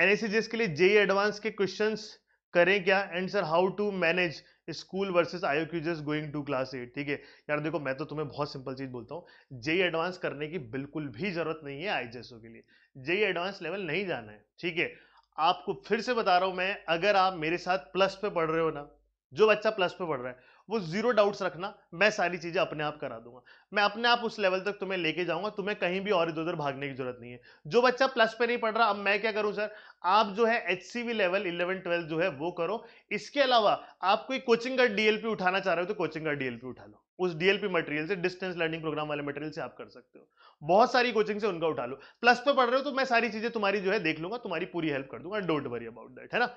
एनएससीजीएस के लिए JEE advance e के क्वेश्चंस करें क्या and sir how to manage school versus IQs going to class at ठीक है यार देखो मैं तो तुम्हें बहुत सिंपल चीज बोलता हूँ जेई एडवांस e करने की बिल्कुल भी जरूरत नहीं है आई के लिए जेई एडवांस लेवल नहीं जाना है ठीक है आपको फिर से बता रहा हूँ मैं अगर आप मेरे साथ प्लस पे पढ़ रहे हो ना जो बच्चा प्लस पे पढ़ रहा है वो जीरो डाउट्स रखना मैं सारी चीज़ें अपने आप करा दूंगा मैं अपने आप उस लेवल तक तुम्हें लेके जाऊंगा तुम्हें कहीं भी और इधर उधर भागने की जरूरत नहीं है जो बच्चा प्लस पे नहीं पढ़ रहा अब मैं क्या करूं सर आप जो है एच लेवल इलेवन ट्वेल्व जो है वो करो इसके अलावा आप कोई कोचिंग का डीएलपी उठाना चाह रहे हो तो कोचिंग का डीएलपी उठा लो उस डीएलपी मटेरियल से डिस्टेंस लर्निंग प्रोग्राम वाले मटेरियल से आप कर सकते हो बहुत सारी कोचिंग से उनका उठा लो प्लस पे पढ़ रहे हो तो मैं सारी चीजें तुम्हारी जो है देख लूंगा तुम्हारी पूरी हेल्प कर दूंगा डोंट वरी अबाउट दैट है ना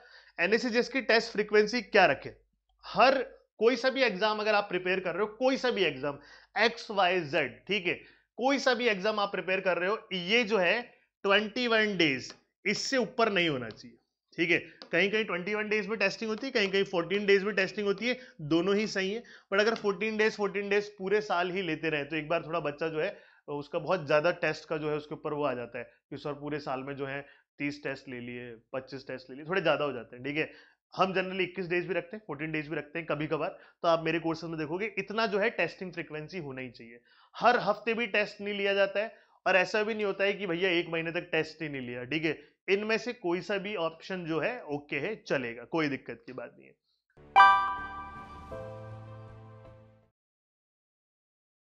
एनएससी की टेस्ट फ्रीक्वेंसी क्या रखे हर कोई सा भी एग्जाम अगर आप प्रिपेयर कर रहे हो कोई सा भी एग्जाम एक्स वाई जेड ठीक है कोई सा भी एग्जाम आप प्रिपेयर कर रहे हो ये जो है ट्वेंटी वन डेज इससे ऊपर नहीं होना चाहिए ठीक है कहीं कहीं 21 डेज में टेस्टिंग होती है कहीं कहीं 14 डेज में टेस्टिंग होती है दोनों ही सही है बट अगर 14 डेज 14 डेज पूरे साल ही लेते रहे तो एक बार थोड़ा बच्चा जो है उसका बहुत ज़्यादा टेस्ट का जो है उसके ऊपर वो आ जाता है कि सर पूरे साल में जो है तीस टेस्ट ले लिए पच्चीस टेस्ट ले लिए थोड़े ज़्यादा हो जाते हैं ठीक है हम जनरली 21 डेज भी रखते हैं 14 डेज भी रखते हैं कभी कभार तो आप मेरे कोर्सेज में देखोगे इतना जो है टेस्टिंग फ्रिक्वेंसी होना ही चाहिए हर हफ्ते भी टेस्ट नहीं लिया जाता है और ऐसा भी नहीं होता है कि भैया एक महीने तक टेस्ट ही नहीं लिया ठीक है इनमें से कोई सा भी ऑप्शन जो है ओके है चलेगा कोई दिक्कत की बात नहीं है